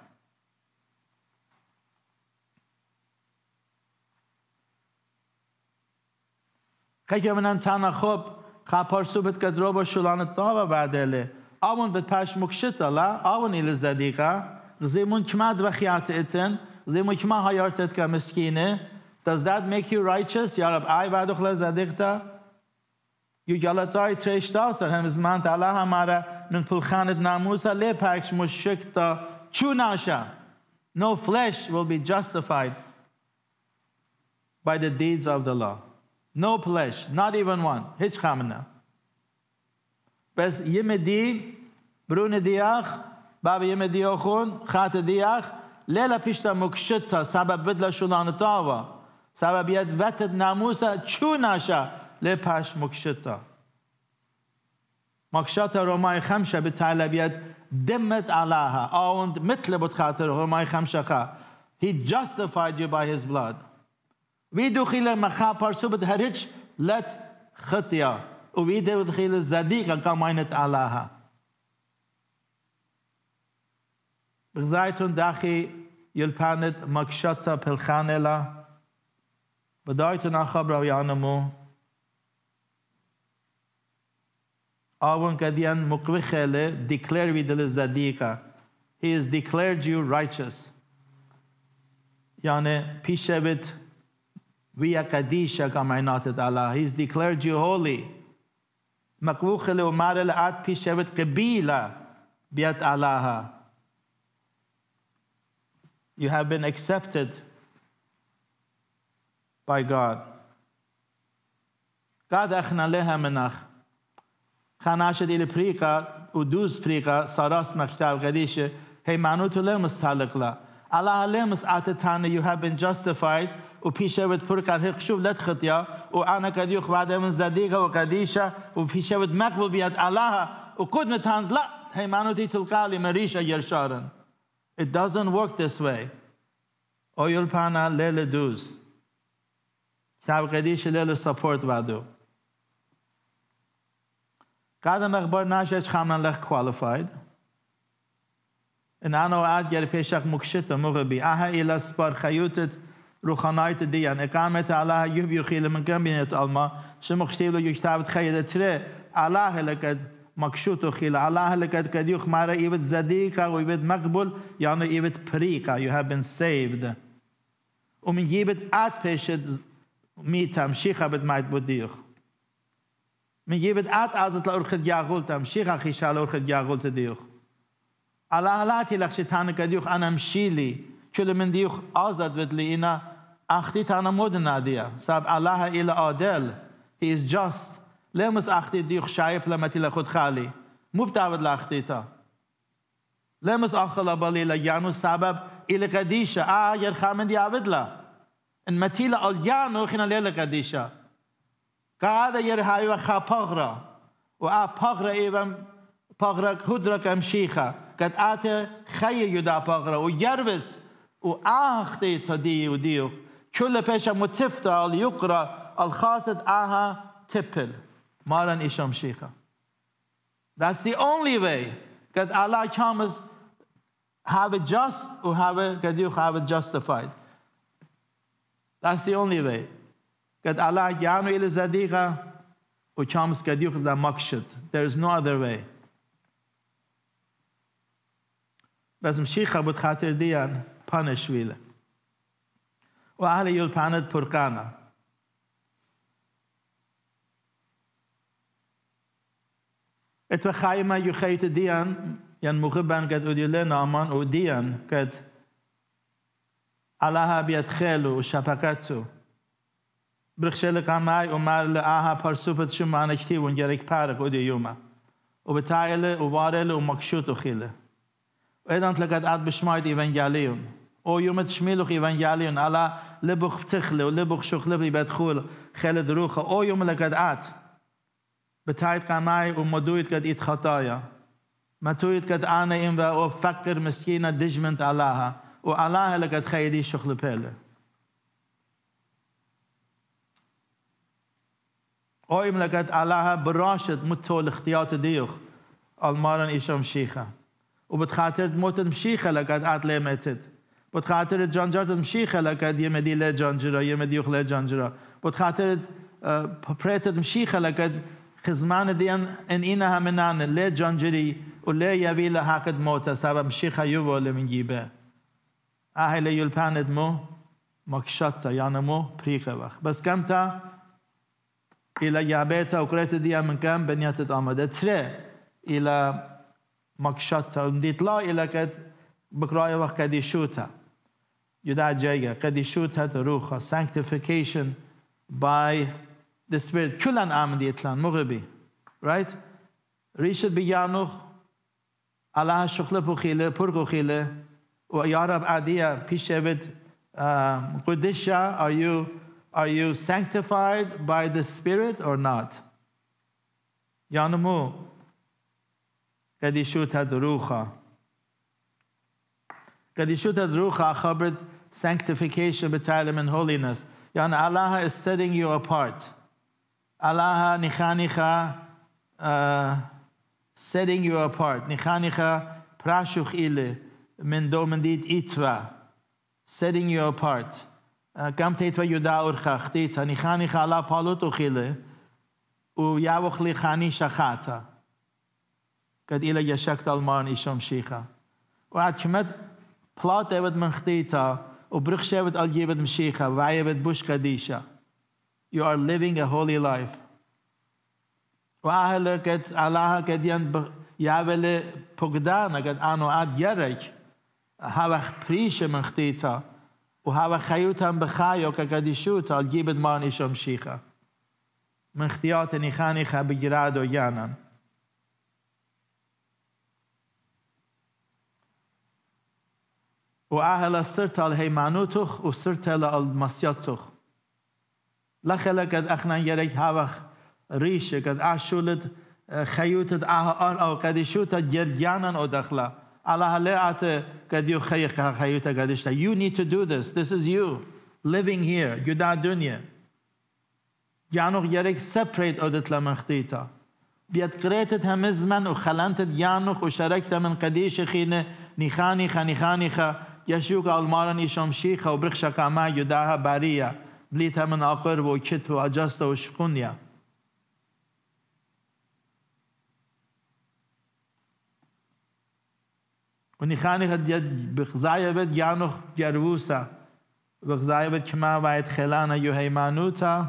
که منان تن خوب خاپار سوبت که درو با شلان تا و بعدله آمون به پش مکشت دالا آمون ایل زدیقا زیمون کمد و خیات اتن زیمون کما هایارت ات که مسکینه Does that make you righteous? یا رب آی بعد خلا زدیق تا یو گلتای تریش داستر هم زمان تالا هماره من پلخاند ناموسا لی پکش مشکت تا چو ناشا No flesh will be justified by the deeds of the law. No pledge, not even one. Hiç hamına. Bes yemedi, brune diyach, bab yemedi okun, khate diyach, lela pişta mukşıtta, sabab bidla şulanı tava. Sabab yed vetet namusa çunaşa le paş mukşıtta. مكشات روماي خمسة بتعلبيات دمت علىها أو مثل بتخاطر روماي خمسة خا He justified you by his blood. ويدو خيل مخا بارسو بد هرج لت خطيا ويدو خيل زديقا كماينة علاها بغزايتون داخي يلبانت مكشطة بالخانلا بدايتون أخبر ويانمو Avon كديان مقوخيلة ديكلير ويدل زديقا He has declared you righteous. Yani pişevet Via Kadisha Kamainat Allah. He's declared you holy. Makruch leomar el at pishevet kebila biat Allah. You have been accepted by God. God achna leha menach. خناشد إلى prika uduz prika saras مكتاب غديشة Hey معنوت لمس تعلق لا الله you have been justified و پیش وبيشاوت بركة خشوب شوف لا و آن کدیو بعدها من زدیگا و زديقة وكديشة وبيشاوت مقبل بیاد الله و وقد متهند لا هي تی تلقالی لي مريشة يرشارن It doesn't work this way أو پانا لیل دوز كتاب قديش لیل سپورت بعدو قادم أخبار ناشج خامنا لك qualified إن أنا وعاد جاري بيشاق مكشتة مغبي أها إلى سبار خیوتت ruchanite dian. Ik e aan met Allah من khile men kan binet alma. Sommige stelen je staat het geide tre. Allah lekat مكشوت خيل الله لك قد يخمر إبت زديكا وإبت مقبول يعني إبت بريكا you have been saved ومن جيبت آت بيشت ميتام شيخا بت مايت بديخ من جيبت آت آزت لأرخد ياغول تام شيخا خيشا لأرخد ياغول تديخ الله لا تلخش تانك قد يخ أنا مشيلي من ديوخ آزاد بدلينا أختي تانا مودنا ديا ساب الله إلى عادل He is just لمس أختي ديوخ شايب لما تيلا خود خالي مبتعود لأختي تا لمس أخلا بليلا يانو سبب إلى قديشة آه يرخامن دي عبد لا إن متيلا اليانو خنا ليلة قديشة قاعدة يرهاي وخا بغرة وآ بغرة إيوان بغرة هدرك أمشيخة قد آت خي يدا و ويربس That's the only way that Allah comes have it just or have it, that you have it justified. That's the only way. That Allah yanu il zadiqa u chams kadiyuch da makshit. There is no other way. Basm shicha but khatir diyan. Panishvili. O ali jul panet purkana. Et we gaan maar je geet de dian, jan moge ben gaat u die lena man u dian gaat Allah heb je het gelu, shapakatu. Brichsele kamai, o marle aha parsupet shuman ik tiwun jerik parak u die juma. U betaile, u warele, u makshut u chile. U edant legat ad beschmaid evangelium. U או יום את שמילוך איוונגליון, על הלבוך פתיחלה, או לבוך שוכלה בבית חול, חלד רוחה, או יום לגדעת. בתאית קמאי ומדוית כד איתחתיה. מתוית כד ענאים ואו פקר מסכינה דג'מנט עליה, או עליה לכד חיידי שוכלה פלא. או אם לגד עליה ברשת מותו לכתיית דיוך, על מרן איש המשיחה. ובתחתת מותת משיחה לגד עד למתת. بود خاطر جانجار تم شیخه لکد یه مدی له جانجرا یه مدی اخ خله جانجرا بود خاطر پریت تم شیخه لکد خزمان دیان ان اينها منان لا جنجري ولا يبي لها قد موت سبب شيخ يوبا من جيبه اهل يلباند مو مكشتا یعنی مو بريقه وقت بس کم كمتا الى يابيتا وكريت دیان من كم بنيات امده تري الى تا اندیت لا الى قد بکرای وقت قد يشوتها Yudat Jaiga, Kadishut Rucha, sanctification by the Spirit. Kulan Amen Yetlan, Mughabi. Right? Rishad Biyanuch, Allah Shuklapuchile, Purguchile, Yarab Adia, Pishevet, Kudisha, um, are you are you sanctified by the Spirit or not? Yanumu, Kadishut Rucha. Gadishutat Rucha Chabad sanctification, betalim, and holiness. Yan Allah is setting you apart. Allah nichanicha, uh, setting you apart. Nichanicha prashuch ile, mendomendit itva, setting you apart. Gam teitva yuda urchach tita, nichanicha Allah palutuch ile, u yavoch lichani shachata. Gad ila yashakt alman ishom shicha. وعد كمت Plat evet manchteta, ubrich shevet al yevet mshicha, vayevet bush You are living a holy life. Wahele ket Allah ket yan yavele pogdana ket ano ad yerek. Havach prishe manchteta. وهذا خيوتهم بخايو كقديشوت الجيبت ماني شمشيخة من اختيات نيخاني خبجرادو يانان وأهل صرت على هيمانوتخ وصرت على المسيطخ لخلا قد أخنا يريك هاوخ ريشة قد أعشولد آه، خيوتد أه أر أو قد شوتد يرجانا أدخلا على أت قد يخيق خيوتا قد اشتا You need to do this. This is you living here. يدا دنيا جانوغ يريك separate أو دتلا خطيتا بيت قريتت همزمن وخلنتت جانوخ وشاركت من قديش خينه نيخانيخا نيخانيخا يشوك المارني شمشيخة وبرخشة مع يداها بارية بليتها من أقرب و اجست وشكونيا و خانی خد ید بخزای بد یانوخ گروسا بخزای بد کما باید خلانا یو هیمانوتا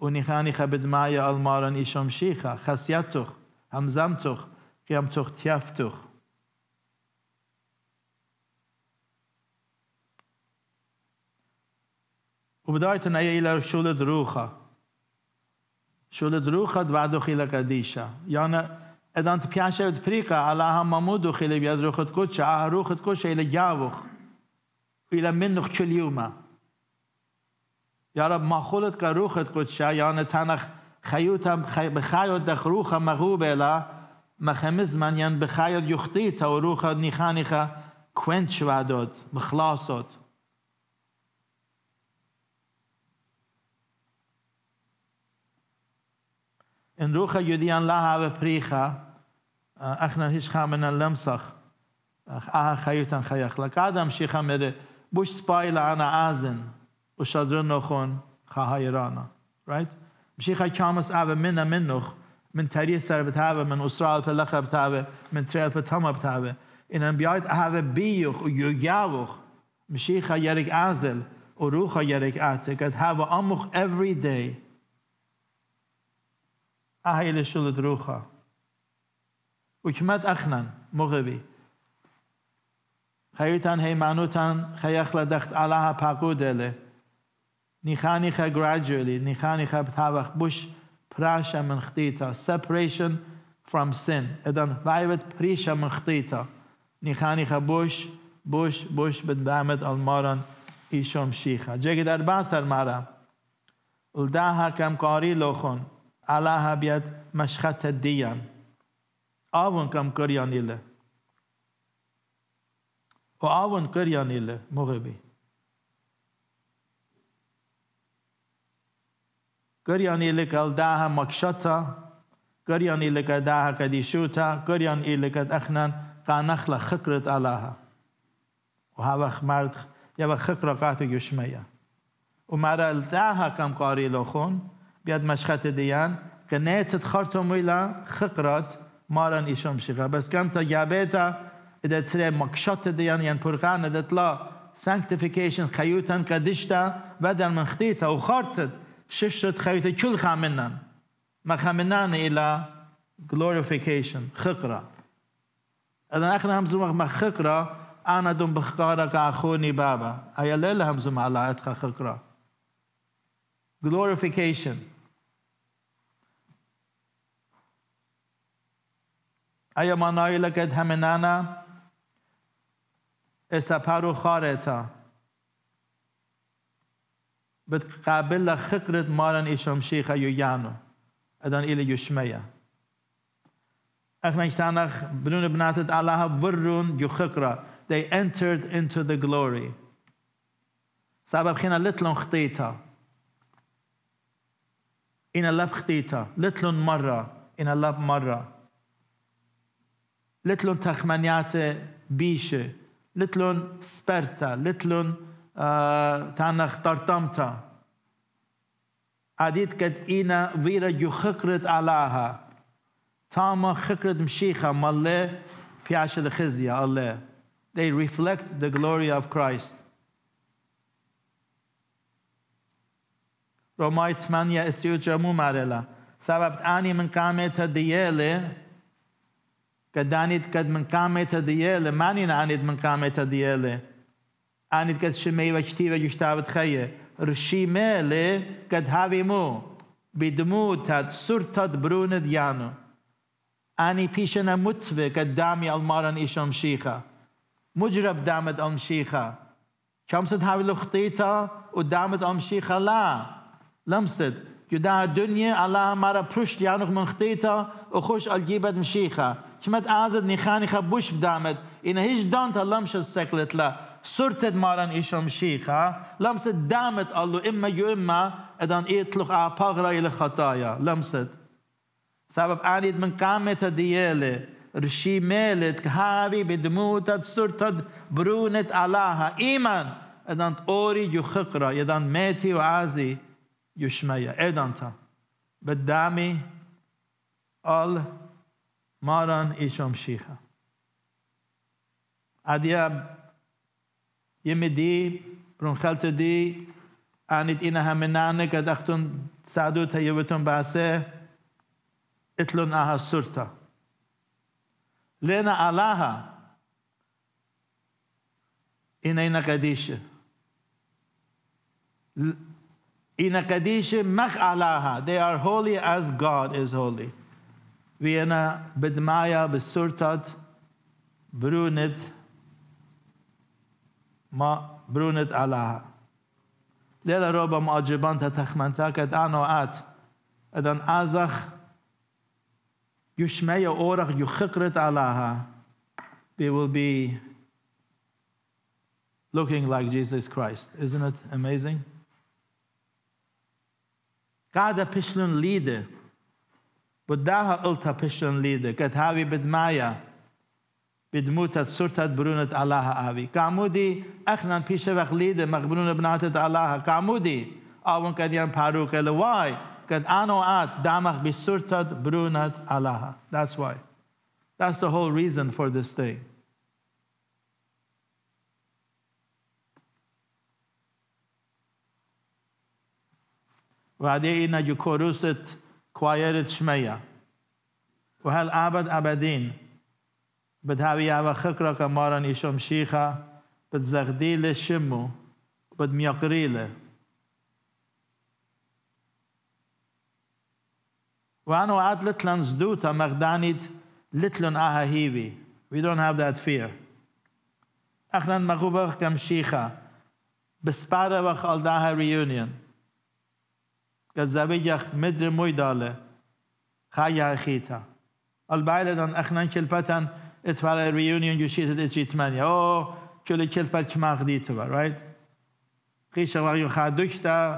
ونی خانی خبد مایا المارن ایشم شیخا خسیتوخ همزمتوخ قیمتوخ تیفتوخ وبداية أن هي إلى شولد روخة شولد روخة بعد خيلة قديشة يعني إذا أنت بيعشبت بريكا على هم هممود خيلة بياد روخة كوتشة على روخة كوتشة إلى جاوخ إلى منوخ كل يوم يا رب ما خولت كا كروخة كوتشة يعني تانخ خيوتا بخيوت دخ روخة مغوبة لا من يعني بخيوت يخطيتها وروخة نيخانيخة كوينش وعدود بخلاصت ان روخا يديان لها وبريخا اخنا هيش خامنا لمسخ اها خيوتن خيخ لك ادم شيخا مره بوش سبايلا انا ازن وشادرن نخون خهايرانا right مشيخا كامس ابا منا منخ من تاريخ سر بتابه من اسرائيل بلخ بتابه من تريل بتام بتابه ان انبيات اهو بيوخ ويوغاوخ مشيخا يرك ازل وروخا يرك اتك قد have امخ every day أهيل شلت روخا وكمات أخنان مغبي خيوتان هيمانوتان خيخلا دخت علىها باقو دله نيخانيخا gradually نيخانيخا بتاوخ بوش براشا من خطيتا separation from sin إذن بايبت بريشا من خطيتا نيخانيخا بوش بوش بوش بدعمت المارن إيشوم شيخا جيجد أربع سر مرة الداها كم قاري لوخون عليها بيد مشخت الدين آون كم كريان إله وآون كريان إلا مغبي كريان إلا كال داها مكشتا كريان إلا كال داها كديشوتا كريان إلا كال كدأخنان قانخلا خكرت عليها وهذا خمرت يبقى خكرة قاتل يشمية ومرا الداها كم قاري لخون بيد مشخات ديان قنيت تخرتم إلى خقرت مارن إيشون بشيخة بس كم تجابيتا إذا تري مكشت ديان ين يعني برغان إذا تلا sanctification خيوتا قدشتا بدل من خطيتا وخرتت ششت خيوتا كل خامنن ما خامنن إلى glorification خقرة إذا أخنا همزو ما خقرة أنا دم بخقارك أخوني بابا أيا ليلة همزو على أتخا خقرة glorification Aia manaile ket hemenana esaparu khareta. Bet qabilla khikret maran isham sheikha yuyano. Adan ile yushmeya. They entered into the glory. سبب خينا لتلون خطيتا إن لب خطيتا لتلون مرة إن لب مرة لتلون تخمنيات بيشة لتلون سبرتا لتلون آه تانخ ترتمتا عديد كد إينا فيرا جو خكرت علاها تاما خكرت مشيخة مالي بياشة الخزية الله They reflect the glory of Christ روماي 8 اسيو جمو مارلا سبب اني من قامت ديالي كدانيت أنيد قد من كاميتا ديالة ماني أنيد من كاميتا ديالة أنيد قد شمي وكتيبة جشتابت خيي رشي ميلي قد هاوي مو بدموتات تات سور تات برون ديانو أني بيشنا متوى قد دامي المارن إيش أمشيخا مجرب دامت أمشيخا كمسد هاوي لخطيتا ودامت أمشيخا لا لمسد يدا الدنيا الله مارا بروش ديانو من خطيتا وخوش الجيبت مشيخا كمت اعزد نيخاني خبوش بدامد إن هيش دانت لمش السكلت لا سرتت مارن إيشم ها لمست دامت الله إما يو إما إذن إيطلق أعباغرا إلى خطايا لمست سبب أنيد من قامت ديالي رشي مالت كهابي بدموتت سرتت برونت علاها إيمان إدان أوري يو خقرا إذن ماتي وعازي يشمية إذن إدانتا بالدامي قال Maran Isham Shiha. Adja Yemidi Bruncheltedi Anit Ina Hamenane Gadachtun sadu Hayavutun Base Itlun Aha Surta. Lena Alaha ina Kadisha. Ina Kadisha Mach Alaha. They are holy as God is holy. Vienna, Bedmaya, Besurtat, Brunet, Ma Brunet Allah. Lele Roba Majibant at Ahmantak at Ano at Adan Azach Yushmeya Orach Yuchikrit Allah. We will be looking like Jesus Christ. Isn't it amazing? Gada Pishlun leader. بداها قلتها بشن ليدا قد هاوي بد مايا بد بدموتة سرتة برونت الله آوي كعمودي أخنا بيشبخ ليدا مغبرونة بناتت الله كامودي أون قد ين باروك لواي قد آنو آت دامخ بسرتة برونت الله That's why That's the whole reason for this thing وعدي إنا يكورست كوايرة شمية أبد أبدين بدهاوي يابا خكرة كمارن يشم شيخة لشمو بدميقري له وأنا وعد لتلن زدوتا مغدانيت لتلن آها هيبي we don't have that fear أخنا مغوبة كم شيخة بسبارة وخالداها reunion قد مدر موی داله خايا خيتا دان أخنان کلپتن اتفال ريونيون يشيت اتجيتمانيا او كل كلبت رایت خیش right قیش غیو شبیت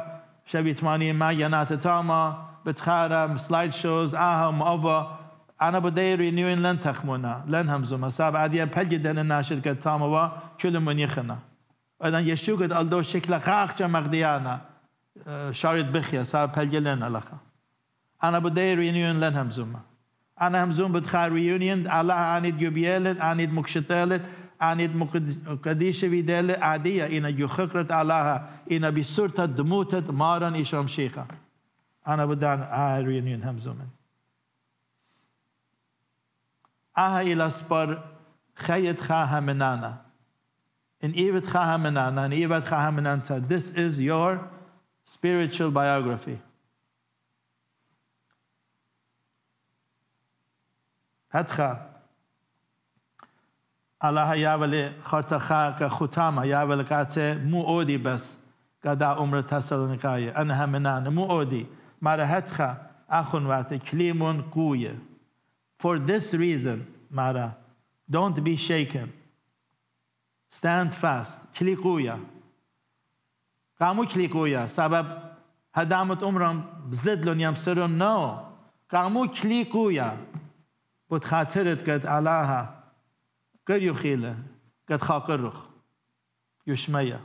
شبيتماني ما نات تاما بتخارم سلايد شوز اهم اوبا انا بدي رينيوين لن تخمونا لن همزوما ساب عادية بلجي دن ناشد که تاما و کل کل منیخنا اذن یشوکت الدو شکل خاخ مغدیانا شاريت بخيا صار بهالجي لين علاقة أنا بدي ريونيون لن هم زوما أنا هم زوم بدخار ريونيون على عنيد جوبيالت عنيد مكشتالت عنيد مقديشة بيدالة عادية إن يخكرت الله إن بسرطة دموتت مارا إشام شيخة أنا بدي عن آه ريونيون هم زوما أها إلى سبر خيت خاها منانا إن ايفت خاها منانا إن ايفت خاها منانا This is your spiritual biography. Petcha. Allah hayava le khartacha ka khutam hayava kate muodi bas gada umra tasalonikaye anha menan muodi marahatcha achun vate klimon kuye. For this reason, Mara, don't be shaken. Stand fast. Klikuya. قاموش ليكويا سبب هدامت عمرم أمرهم بزدلن يمسرن نو قاموش ليكويا بود خاطرت قد علاها قد يخيله قد خاقرخ يشمية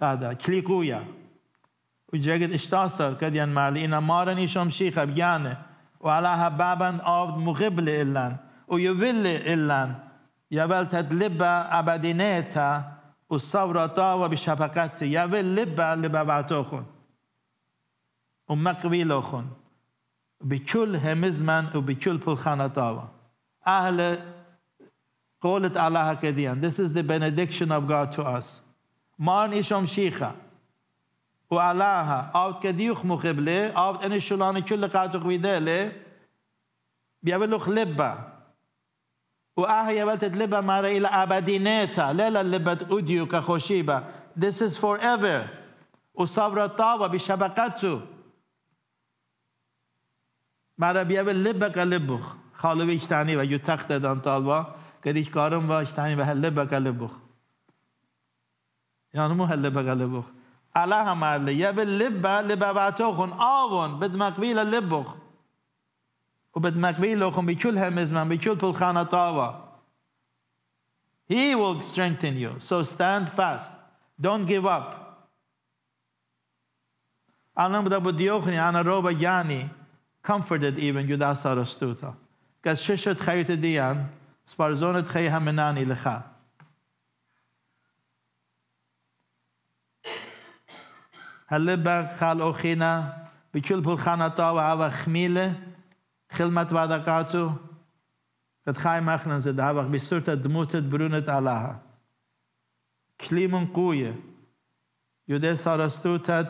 قادا كليكويا وجاقد اشتاصر قد ينمالي إنا مارن إشم شيخة بيانه وعلاها بابا آفد مغبل إلان ويفل إلان يبل تدلب أبدينيتا والثورة طاوة بشفقتي يا اللبة اللي ببعتوخن ومقبيلوخن بكل همزمن وبكل بلخانة طاوة أهل قولت الله كديان This is the benediction of God to us مان إشم شيخة وعلاها أوت كديوخ مقبلة أوت إن الشلاني كل قاتق بيدالي بيابلوخ لبة وآهي بلتد لبا مارا إلى أبدينيتا ليلا لبت أوديو كخوشيبا This is forever وصبر الطاوة بشبكته مارا بيابل لبا كلبخ خالوي اجتاني و يتخت دان طالوا كديش كارم و اجتاني و هل لبا كلبخ يعني مو هل لبا كلبخ الله مارلي يابل لبا لبا بعتوخن آون بدمقبيل لبخ He will strengthen you. So stand fast. Don't give up. Comforted even Judas Arastuta. Gas shishot chayut diyan, sparzonat chay hamenani lecha. خلمت خدمت ودقاته فتخاي مخلن زد هبق بسورة دموتة برونة الله كليم قوية يدي سارستوتة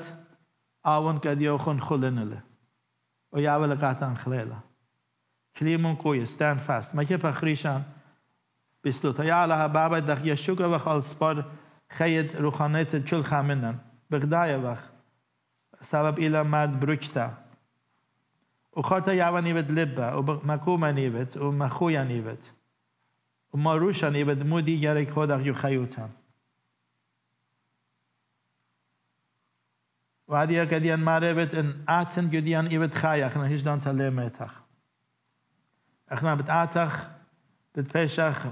آون قد يوخن خلنله ويعمل قاتن خليله كليم قوية ستان فاست ما كيف أخريشان بسلوتا يا الله بابا دخ يشوك وخال سبار خيط روخانيت كل خامنن بغداية وخ سبب إلى مرد بروكتا Ochota Yahweh nibet libba, نيبت وما روشا نيبت مو دي mudi yarek hodach خيوتا وعدي أكديان ماريبت إن آتن جديان ايبت خايا اخنا هش دان تلمتخ إحنا بتآتخ بتبشخ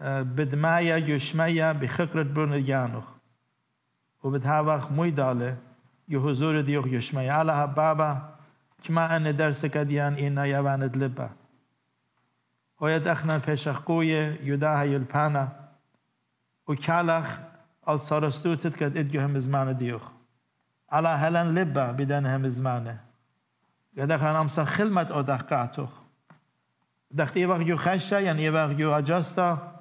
بدمايا يشميا بخقرة برون الجانوخ وبتهاوخ مي دالة يهزور ديوخ يشميا على بابا که معنی درس کدیان اینا یواند لبا و یا دخنا پیشخ گوی یودا هیل پانا و کالخ آل سارستو تد کد ادگو هم دیوخ علا هلن لبا بیدن هم زمانه. معنی و امسا خلمت او دخ قاتوخ دخت ای وقت یو خشتا یا ای یعنی وقت یو اجاستا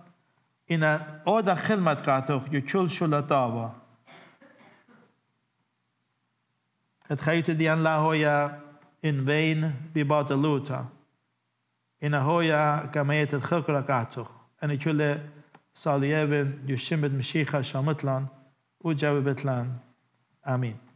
این او دخ خلمت قاتوخ یو کل شلطا با خیلی تو دیان لاهویا in bibata luta. Ina hoya kamayet et chokra katuch. Ani chule salievin yushimit mishicha shamitlan ujavi betlan. Amin.